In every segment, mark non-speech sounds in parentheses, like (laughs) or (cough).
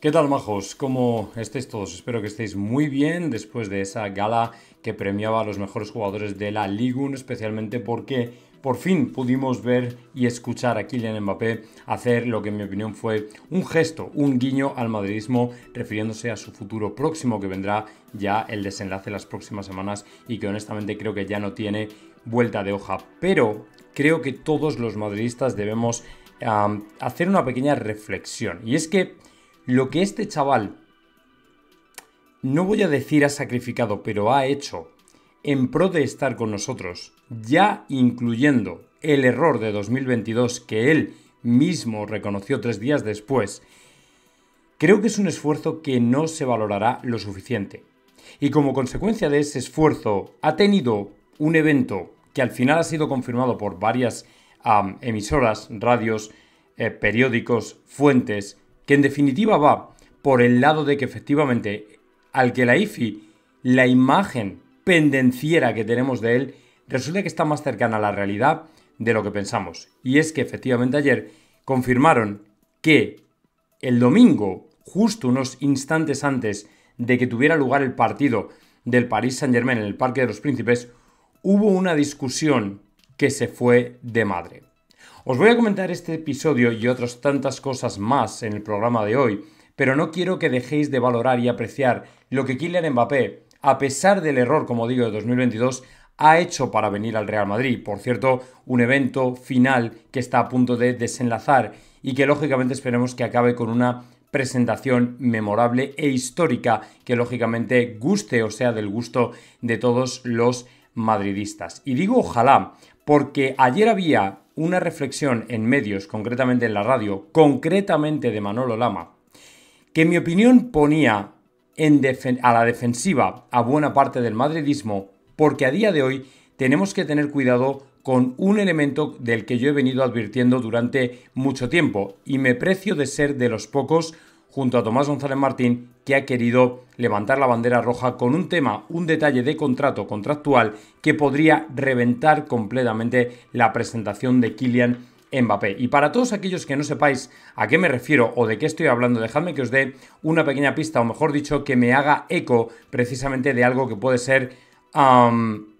¿Qué tal, majos? ¿Cómo estáis todos? Espero que estéis muy bien después de esa gala que premiaba a los mejores jugadores de la Ligue 1, especialmente porque por fin pudimos ver y escuchar a Kylian Mbappé hacer lo que en mi opinión fue un gesto, un guiño al madridismo refiriéndose a su futuro próximo que vendrá ya el desenlace las próximas semanas y que honestamente creo que ya no tiene vuelta de hoja. Pero creo que todos los madridistas debemos hacer una pequeña reflexión y es que lo que este chaval, no voy a decir ha sacrificado, pero ha hecho en pro de estar con nosotros, ya incluyendo el error de 2022 que él mismo reconoció tres días después, creo que es un esfuerzo que no se valorará lo suficiente. Y como consecuencia de ese esfuerzo ha tenido un evento que al final ha sido confirmado por varias emisoras, radios, eh, periódicos, fuentes, que en definitiva va por el lado de que efectivamente al que la IFI, la imagen pendenciera que tenemos de él, resulta que está más cercana a la realidad de lo que pensamos. Y es que efectivamente ayer confirmaron que el domingo, justo unos instantes antes de que tuviera lugar el partido del Paris Saint-Germain en el Parque de los Príncipes, hubo una discusión que se fue de madre. Os voy a comentar este episodio y otras tantas cosas más en el programa de hoy, pero no quiero que dejéis de valorar y apreciar lo que Kylian Mbappé, a pesar del error, como digo, de 2022, ha hecho para venir al Real Madrid. Por cierto, un evento final que está a punto de desenlazar y que lógicamente esperemos que acabe con una presentación memorable e histórica que lógicamente guste o sea del gusto de todos los madridistas. Y digo ojalá, porque ayer había una reflexión en medios, concretamente en la radio, concretamente de Manolo Lama, que en mi opinión ponía a la defensiva a buena parte del madridismo, porque a día de hoy tenemos que tener cuidado con un elemento del que yo he venido advirtiendo durante mucho tiempo, y me precio de ser de los pocos junto a Tomás González Martín, que ha querido levantar la bandera roja con un tema, un detalle de contrato contractual que podría reventar completamente la presentación de Kylian Mbappé. Y para todos aquellos que no sepáis a qué me refiero o de qué estoy hablando, dejadme que os dé una pequeña pista, o mejor dicho, que me haga eco precisamente de algo que puede ser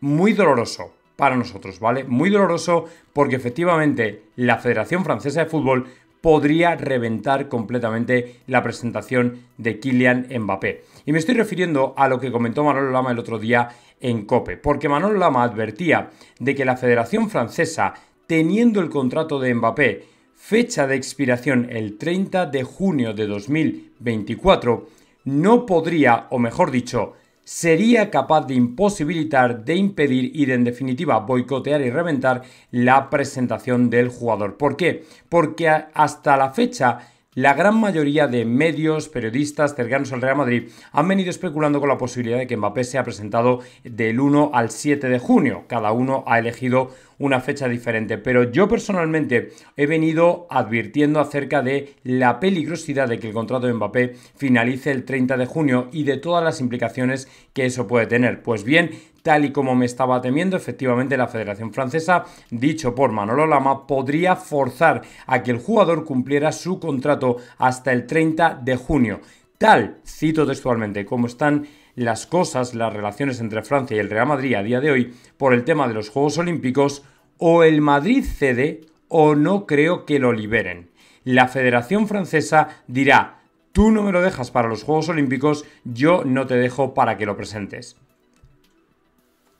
muy doloroso para nosotros, ¿vale? Muy doloroso porque efectivamente la Federación Francesa de Fútbol podría reventar completamente la presentación de Kylian Mbappé. Y me estoy refiriendo a lo que comentó Manolo Lama el otro día en COPE, porque Manolo Lama advertía de que la Federación Francesa, teniendo el contrato de Mbappé, fecha de expiración el 30 de junio de 2024, no podría, o mejor dicho, sería capaz de imposibilitar, de impedir y en definitiva boicotear y reventar la presentación del jugador. ¿Por qué? Porque hasta la fecha la gran mayoría de medios, periodistas cercanos al Real Madrid han venido especulando con la posibilidad de que Mbappé sea presentado del 1 al 7 de junio. Cada uno ha elegido una fecha diferente, pero yo personalmente he venido advirtiendo acerca de la peligrosidad de que el contrato de Mbappé finalice el 30 de junio y de todas las implicaciones que eso puede tener. Pues bien, tal y como me estaba temiendo, efectivamente la Federación Francesa, dicho por Manolo Lama, podría forzar a que el jugador cumpliera su contrato hasta el 30 de junio. Tal, cito textualmente, como están las cosas, las relaciones entre Francia y el Real Madrid a día de hoy, por el tema de los Juegos Olímpicos, o el Madrid cede o no creo que lo liberen. La Federación Francesa dirá, tú no me lo dejas para los Juegos Olímpicos, yo no te dejo para que lo presentes.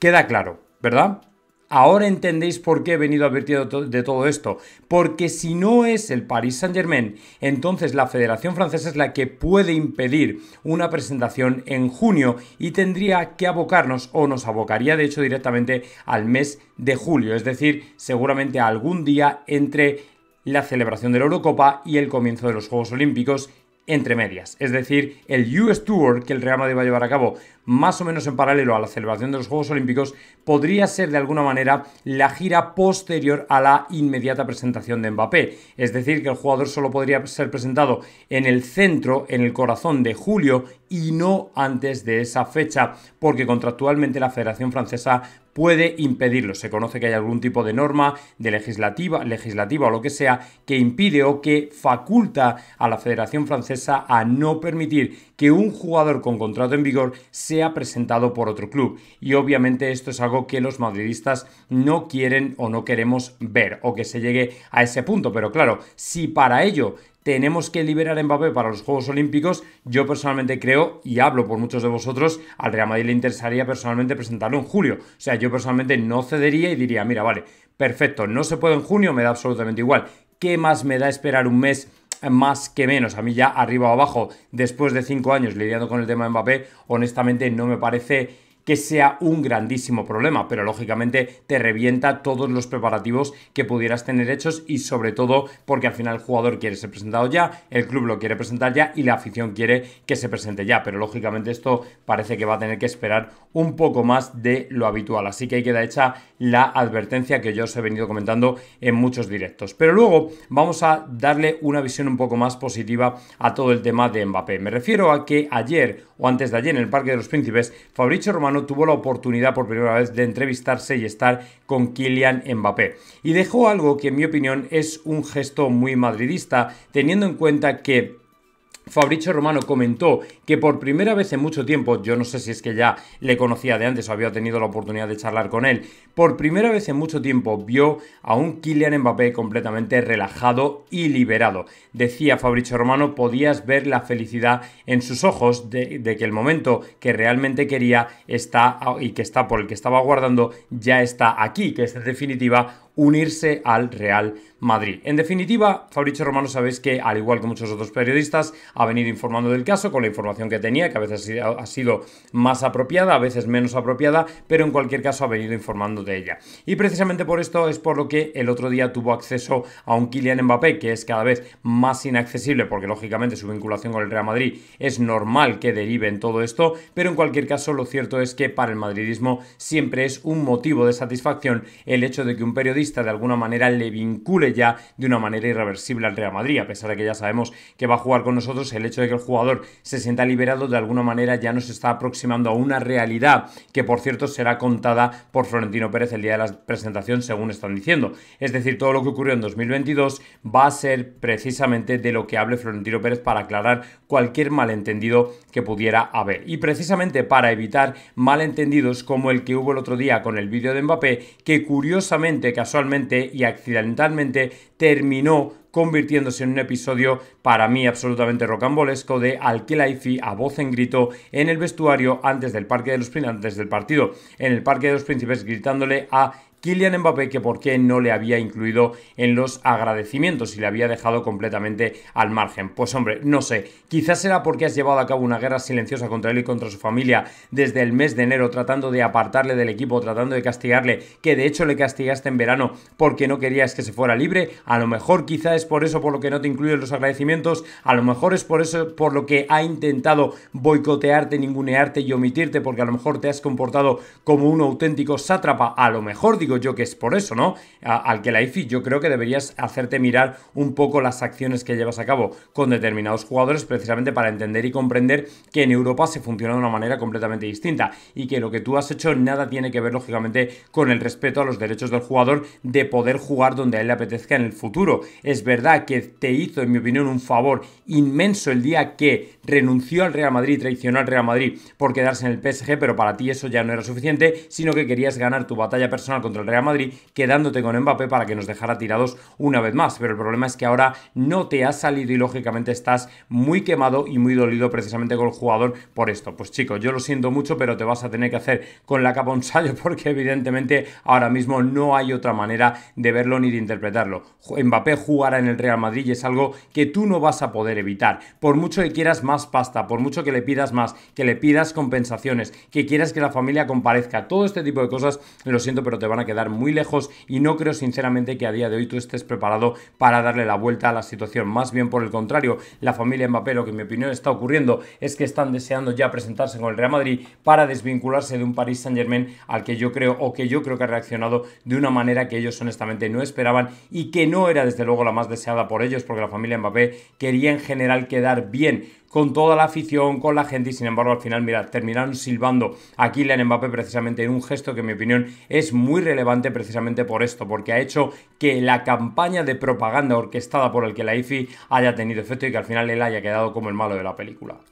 Queda claro, ¿verdad? Ahora entendéis por qué he venido advirtiendo de todo esto. Porque si no es el Paris Saint-Germain, entonces la Federación Francesa es la que puede impedir una presentación en junio y tendría que abocarnos, o nos abocaría de hecho directamente al mes de julio. Es decir, seguramente algún día entre la celebración de la Eurocopa y el comienzo de los Juegos Olímpicos entre medias. Es decir, el US Tour que el Real Madrid va a llevar a cabo más o menos en paralelo a la celebración de los Juegos Olímpicos podría ser de alguna manera la gira posterior a la inmediata presentación de Mbappé. Es decir, que el jugador solo podría ser presentado en el centro, en el corazón de julio y no antes de esa fecha, porque contractualmente la Federación Francesa puede impedirlo. Se conoce que hay algún tipo de norma de legislativa, legislativa o lo que sea que impide o que faculta a la Federación Francesa a no permitir que un jugador con contrato en vigor sea presentado por otro club. Y obviamente esto es algo que los madridistas no quieren o no queremos ver o que se llegue a ese punto. Pero claro, si para ello tenemos que liberar a Mbappé para los Juegos Olímpicos, yo personalmente creo, y hablo por muchos de vosotros, al Real Madrid le interesaría personalmente presentarlo en julio. O sea, yo personalmente no cedería y diría, mira, vale, perfecto, no se puede en junio, me da absolutamente igual. ¿Qué más me da esperar un mes? más que menos. A mí ya arriba o abajo, después de cinco años lidiando con el tema de Mbappé, honestamente no me parece que sea un grandísimo problema, pero lógicamente te revienta todos los preparativos que pudieras tener hechos y sobre todo porque al final el jugador quiere ser presentado ya, el club lo quiere presentar ya y la afición quiere que se presente ya, pero lógicamente esto parece que va a tener que esperar un poco más de lo habitual, así que ahí queda hecha la advertencia que yo os he venido comentando en muchos directos. Pero luego vamos a darle una visión un poco más positiva a todo el tema de Mbappé. Me refiero a que ayer o antes de allí, en el Parque de los Príncipes, Fabricio Romano tuvo la oportunidad por primera vez de entrevistarse y estar con Kylian Mbappé. Y dejó algo que en mi opinión es un gesto muy madridista, teniendo en cuenta que Fabricio Romano comentó que por primera vez en mucho tiempo, yo no sé si es que ya le conocía de antes o había tenido la oportunidad de charlar con él, por primera vez en mucho tiempo vio a un Kylian Mbappé completamente relajado y liberado. Decía Fabricio Romano, podías ver la felicidad en sus ojos de, que el momento que realmente quería está y que está por el que estaba guardando ya está aquí, que es en definitiva unirse al Real Madrid. En definitiva, Fabricio Romano sabéis que, al igual que muchos otros periodistas, ha venido informando del caso con la información que tenía, que a veces ha sido más apropiada, a veces menos apropiada, pero en cualquier caso ha venido informando de ella. Y precisamente por esto es por lo que el otro día tuvo acceso a un Kylian Mbappé, que es cada vez más inaccesible, porque lógicamente su vinculación con el Real Madrid es normal que derive en todo esto, pero en cualquier caso lo cierto es que para el madridismo siempre es un motivo de satisfacción el hecho de que un periodista de alguna manera le vincule ya de una manera irreversible al Real Madrid, a pesar de que ya sabemos que va a jugar con nosotros, el hecho de que el jugador se sienta liberado de alguna manera ya nos está aproximando a una realidad que por cierto será contada por Florentino Pérez el día de la presentación, según están diciendo. Es decir, todo lo que ocurrió en 2022 va a ser precisamente de lo que hable Florentino Pérez para aclarar cualquier malentendido que pudiera haber. Y precisamente para evitar malentendidos como el que hubo el otro día con el vídeo de Mbappé, que curiosamente, casualmente, y accidentalmente terminó convirtiéndose en un episodio para mí absolutamente rocambolesco de Alquilaifi a voz en grito en el vestuario antes del Parque de los Príncipes, antes del partido, en el Parque de los Príncipes gritándole a Kylian Mbappé que por qué no le había incluido en los agradecimientos y le había dejado completamente al margen. Pues hombre, no sé, quizás será porque has llevado a cabo una guerra silenciosa contra él y contra su familia desde el mes de enero tratando de apartarle del equipo, tratando de castigarle, que de hecho le castigaste en verano porque no querías que se fuera libre, a lo mejor quizás es por eso por lo que no te en los agradecimientos, a lo mejor es por eso por lo que ha intentado boicotearte, ningunearte y omitirte porque a lo mejor te has comportado como un auténtico sátrapa, a lo mejor digo yo que es por eso, ¿no? al que la IFI yo creo que deberías hacerte mirar un poco las acciones que llevas a cabo con determinados jugadores precisamente para entender y comprender que en Europa se funciona de una manera completamente distinta y que lo que tú has hecho nada tiene que ver lógicamente con el respeto a los derechos del jugador de poder jugar donde a él le apetezca en el futuro. Es verdad que te hizo, en mi opinión, un favor inmenso el día que renunció al Real Madrid, traicionó al Real Madrid por quedarse en el PSG, pero para ti eso ya no era suficiente, sino que querías ganar tu batalla personal contra el Real Madrid, quedándote con Mbappé para que nos dejara tirados una vez más. Pero el problema es que ahora no te ha salido y lógicamente estás muy quemado y muy dolido precisamente con el jugador por esto. Pues chicos, yo lo siento mucho, pero te vas a tener que hacer con la capa un sallo (laughs) porque evidentemente ahora mismo no hay otra manera de verlo ni de interpretarlo. Mbappé jugará en el Real Madrid y es algo que tú no vas a poder evitar. Por mucho que quieras más pasta, por mucho que le pidas más, que le pidas compensaciones, que quieras que la familia comparezca, todo este tipo de cosas, lo siento, pero te van a quedar dar muy lejos y no creo sinceramente que a día de hoy tú estés preparado para darle la vuelta a la situación. Más bien por el contrario, la familia Mbappé, lo que en mi opinión está ocurriendo es que están deseando ya presentarse con el Real Madrid para desvincularse de un Paris Saint Germain al que yo creo o que yo creo que ha reaccionado de una manera que ellos honestamente no esperaban y que no era desde luego la más deseada por ellos porque la familia Mbappé quería en general quedar bien con toda la afición, con la gente y sin embargo al final, mira, terminaron silbando a Kylian Mbappé precisamente en un gesto que en mi opinión es muy relevante relevante precisamente por esto, porque ha hecho que la campaña de propaganda orquestada por el que la IFI haya tenido efecto y que al final él haya quedado como el malo de la película.